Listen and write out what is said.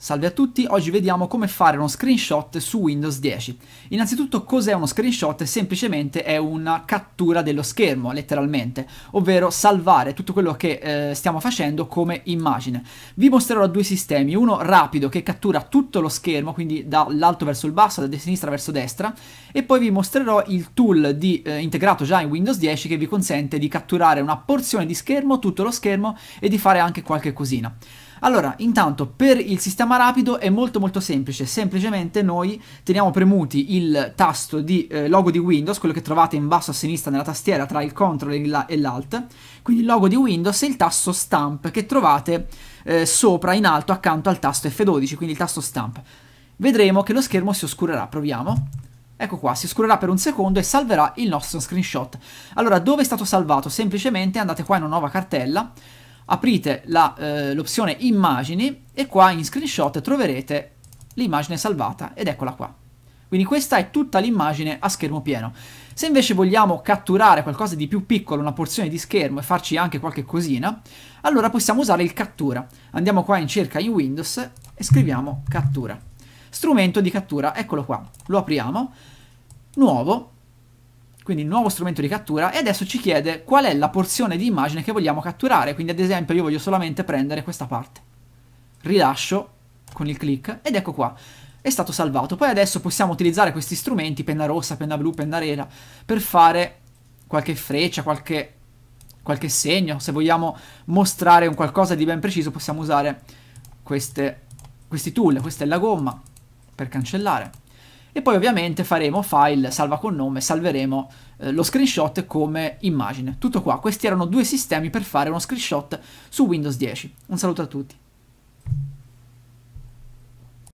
Salve a tutti, oggi vediamo come fare uno screenshot su Windows 10. Innanzitutto cos'è uno screenshot? Semplicemente è una cattura dello schermo, letteralmente, ovvero salvare tutto quello che eh, stiamo facendo come immagine. Vi mostrerò due sistemi, uno rapido che cattura tutto lo schermo, quindi dall'alto verso il basso, da sinistra verso destra, e poi vi mostrerò il tool di, eh, integrato già in Windows 10 che vi consente di catturare una porzione di schermo, tutto lo schermo e di fare anche qualche cosina. Allora, intanto per il sistema rapido è molto molto semplice, semplicemente noi teniamo premuti il tasto di eh, logo di Windows, quello che trovate in basso a sinistra nella tastiera tra il CTRL e l'ALT, quindi il logo di Windows e il tasto stamp che trovate eh, sopra in alto accanto al tasto F12, quindi il tasto stamp. Vedremo che lo schermo si oscurerà, proviamo. Ecco qua, si oscurerà per un secondo e salverà il nostro screenshot. Allora, dove è stato salvato? Semplicemente andate qua in una nuova cartella, aprite la, eh, l'opzione immagini e qua in screenshot troverete l'immagine salvata ed eccola qua. Quindi questa è tutta l'immagine a schermo pieno. Se invece vogliamo catturare qualcosa di più piccolo, una porzione di schermo e farci anche qualche cosina, allora possiamo usare il cattura. Andiamo qua in cerca in Windows e scriviamo cattura. Strumento di cattura, eccolo qua. Lo apriamo. Nuovo, quindi il nuovo strumento di cattura, e adesso ci chiede qual è la porzione di immagine che vogliamo catturare, quindi ad esempio io voglio solamente prendere questa parte. Rilascio con il click ed ecco qua è stato salvato. Poi adesso possiamo utilizzare questi strumenti, penna rossa, penna blu, penna nera, per fare qualche freccia, qualche, qualche, segno. Se vogliamo mostrare un qualcosa di ben preciso possiamo usare queste, questi tool. Questa è la gomma per cancellare e poi ovviamente faremo file salva con nome, salveremo eh, lo screenshot come immagine. Tutto qua, questi erano due sistemi per fare uno screenshot su Windows 10. Un saluto a tutti.